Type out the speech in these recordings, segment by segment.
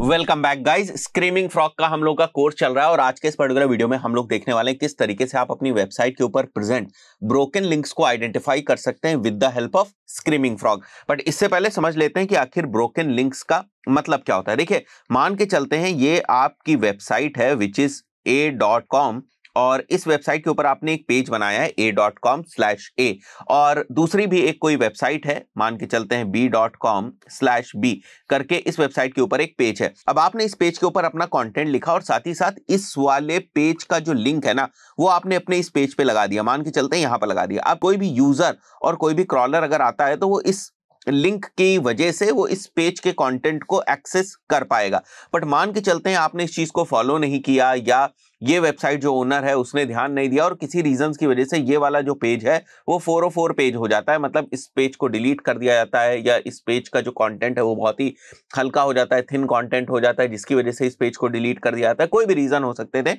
welcome back guys Screaming Frog का हम लोग का कोर्स चल रहा है और आज के इस पर्टिकुलर वीडियो में हम लोग देखने वाले हैं किस तरीके से आप अपनी वेबसाइट के ऊपर प्रेजेंट ब्रोकन लिंक्स को आइडेंटिफाई कर सकते हैं with the help of Screaming Frog but इससे पहले समझ लेते हैं कि आखिर ब्रोकन लिंक्स का मतलब क्या होता है देखिए मान के चलते हैं ये आपकी वेबसाइट है which is A dot com और इस वेबसाइट के ऊपर आपने एक पेज बनाया है A dot com slash A और दूसरी भी एक कोई वेबसाइट है मान के चलते हैं B dot com slash B करके इस वेबसाइट के ऊपर एक पेज है अब आपने इस पेज के ऊपर अपना कॉन्टेंट लिखा और साथ ही साथ इस वाले पेज का जो लिंक है ना वो आपने अपने इस पेज पे लगा दिया मान के चलते हैं यहाँ पर लगा दिया आप कोई भी यूजर और कोई भी क्रॉलर अगर आता है तो वो इस लिंक की वजह से वो इस पेज के कंटेंट को एक्सेस कर पाएगा बट मान के चलते हैं आपने इस चीज़ को फॉलो नहीं किया या ये वेबसाइट जो ओनर है उसने ध्यान नहीं दिया और किसी रीजन की वजह से ये वाला जो पेज है वो फोर ओ फोर पेज हो जाता है मतलब इस पेज को डिलीट कर दिया जाता है या इस पेज का जो कॉन्टेंट है वो बहुत ही हल्का हो जाता है थिन कॉन्टेंट हो जाता है जिसकी वजह से इस पेज को डिलीट कर दिया जाता है कोई भी रीज़न हो सकते थे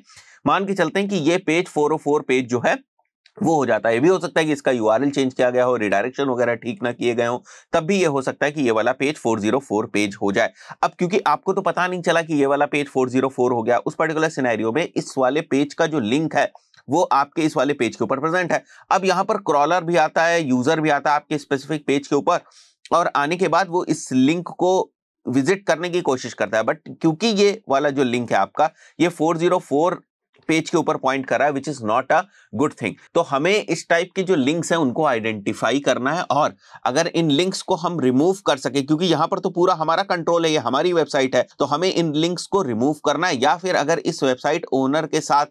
मान के चलते हैं कि ये पेज फोर पेज जो है वो हो जाता है ये भी हो सकता है कि इसका यू चेंज किया गया हो रिडायरेक्शन वगैरह ठीक ना किए गए हो तब भी ये हो सकता है कि ये वाला पेज 404 पेज हो जाए अब क्योंकि आपको तो पता नहीं चला कि ये वाला पेज 404 हो गया उस पर्टिकुलर सिनेरियो में इस वाले पेज का जो लिंक है वो आपके इस वाले पेज के ऊपर प्रेजेंट है अब यहाँ पर क्रॉलर भी आता है यूजर भी आता है आपके स्पेसिफिक पेज के ऊपर और आने के बाद वो इस लिंक को विजिट करने की कोशिश करता है बट क्योंकि ये वाला जो लिंक है आपका ये 404 पेज के ऊपर पॉइंट कर रहा है which is not a good thing तो हमें इस टाइप के जो लिंक्स हैं उनको आइडेंटिफाई करना है और अगर इन लिंक्स को हम रिमूव कर सके क्योंकि यहां पर तो पूरा हमारा कंट्रोल है ये हमारी वेबसाइट है तो हमें इन लिंक्स को रिमूव करना है या फिर अगर इस वेबसाइट ओनर के साथ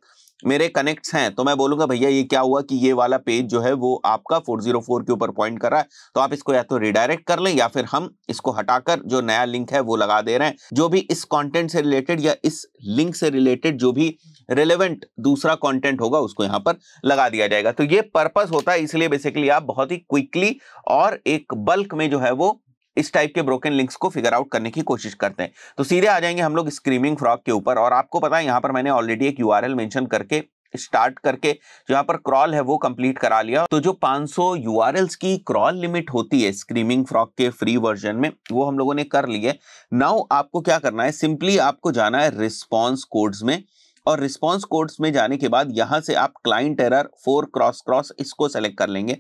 मेरे कनेक्ट्स हैं तो मैं बोलूंगा भैया ये क्या हुआ कि ये वाला पेज जो है वो आपका 404 के ऊपर पॉइंट कर रहा है तो आप इसको या तो रिडायरेक्ट कर लें या फिर हम इसको हटाकर जो नया लिंक है वो लगा दे रहे हैं जो भी इस कंटेंट से रिलेटेड या इस लिंक से रिलेटेड जो भी रिलेवेंट दूसरा कंटेंट होगा उसको यहाँ पर लगा दिया जाएगा तो ये पर्पज होता है इसलिए बेसिकली आप बहुत ही क्विकली और एक बल्क में जो है वो इस टाइप के ब्रोकन लिंक्स को फिगर आउट करने की कोशिश करते हैं तो सीधे आ जाएंगे हम लोग स्क्रीमिंग फ्रॉक के ऊपर और आपको पता है यहाँ पर मैंने ऑलरेडी एक यू आर करके स्टार्ट करके यहाँ पर क्रॉल है वो कंप्लीट करा लिया तो जो 500 सौ की क्रॉल लिमिट होती है स्क्रीमिंग फ्रॉक के फ्री वर्जन में वो हम लोगों ने कर ली है नाउ आपको क्या करना है सिंपली आपको जाना है रिस्पॉन्स कोड्स में और रिस्पॉन्स कोड्स में जाने के बाद यहाँ से आप client error four cross cross इसको सेलेक्ट कर लेंगे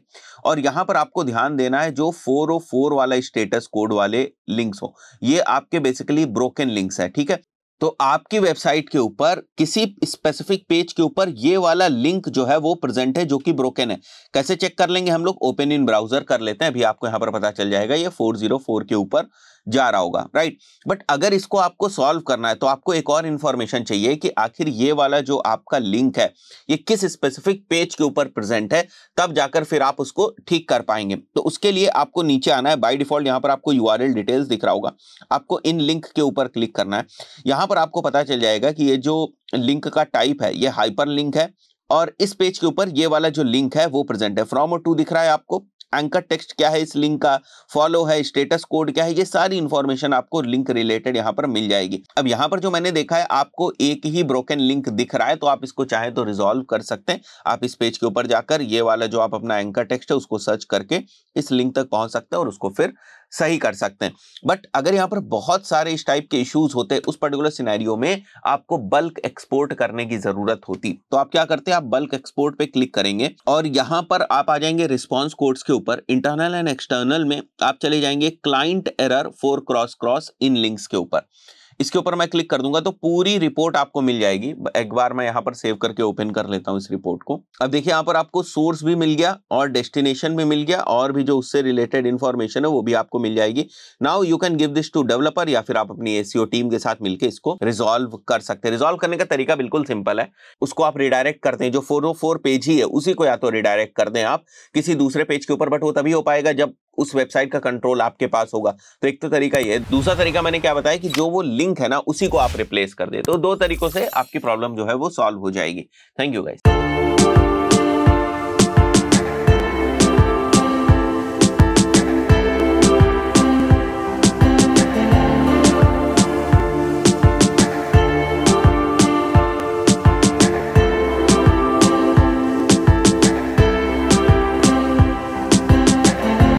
और यहाँ पर आपको ध्यान देना है जो फोर ओ फोर वाला स्टेटस कोड वाले लिंक्स हो ये आपके बेसिकली ब्रोकन लिंक्स है ठीक है तो आपकी वेबसाइट के ऊपर किसी स्पेसिफिक पेज के ऊपर ये वाला लिंक जो है वो प्रेजेंट है जो कि ब्रोकन है कैसे चेक कर लेंगे हम लोग ओपन इन ब्राउजर कर लेते हैं अभी आपको यहाँ पर पता चल जाएगा ये 404 के ऊपर जा रहा होगा राइट बट अगर इसको आपको सॉल्व करना है तो आपको एक और इन्फॉर्मेशन चाहिए कि आखिर ये वाला जो आपका लिंक है ये किस स्पेसिफिक पेज के ऊपर प्रेजेंट है तब जाकर फिर आप उसको ठीक कर पाएंगे तो उसके लिए आपको नीचे आना है बाई डिफॉल्ट यहाँ पर आपको यू डिटेल्स दिख रहा होगा आपको इन लिंक के ऊपर क्लिक करना है यहाँ पर आपको पता चल जाएगा कि ये जो लिंक का टाइप है ये हाइपर लिंक है और इस पेज के ऊपर ये वाला जो लिंक है वो प्रेजेंट है फ्रॉम टू दिख रहा है आपको एंकर टेक्स्ट क्या है इस लिंक का फॉलो है स्टेटस कोड क्या है ये सारी इंफॉर्मेशन आपको लिंक रिलेटेड यहाँ पर मिल जाएगी अब यहाँ पर जो मैंने देखा है आपको एक ही ब्रोकन लिंक दिख रहा है तो आप इसको चाहे तो रिजॉल्व कर सकते हैं आप इस पेज के ऊपर जाकर ये वाला जो आप अपना एंकर टेक्स्ट है उसको सर्च करके इस लिंक तक पहुंच सकते हैं और उसको फिर सही कर सकते हैं बट अगर यहाँ पर बहुत सारे इस टाइप के इश्यूज होते उस पर्टिकुलर सिनेरियो में आपको बल्क एक्सपोर्ट करने की जरूरत होती तो आप क्या करते हैं आप बल्क एक्सपोर्ट पे क्लिक करेंगे और यहाँ पर आप आ जाएंगे रिस्पॉन्स कोड्स के ऊपर इंटरनल एंड एक्सटर्नल में आप चले जाएंगे client error four cross cross इन लिंक्स के ऊपर इसके ऊपर मैं क्लिक कर दूंगा तो पूरी रिपोर्ट आपको मिल जाएगी एक बार मैं यहाँ पर सेव करके ओपन कर लेता हूँ इस रिपोर्ट को अब देखिए यहाँ पर आपको सोर्स भी मिल गया और डेस्टिनेशन भी मिल गया और भी जो उससे रिलेटेड इन्फॉर्मेशन है वो भी आपको मिल जाएगी now you can give this to developer या फिर आप अपनी ए टीम के साथ मिलकर इसको रिजोल्व कर सकते हैं रिजोल्व करने का तरीका बिल्कुल सिंपल है उसको आप रिडायरेक्ट करते हैं जो फोर oh पेज ही है उसी को या तो रिडायरेक्ट कर दें आप किसी दूसरे पेज के ऊपर बट वो तभी हो पाएगा जब उस वेबसाइट का कंट्रोल आपके पास होगा तो एक तो तरीका ये दूसरा तरीका मैंने क्या बताया कि जो वो लिंक है ना उसी को आप रिप्लेस कर दे तो दो तरीकों से आपकी प्रॉब्लम जो है वो सॉल्व हो जाएगी थैंक यू गाइस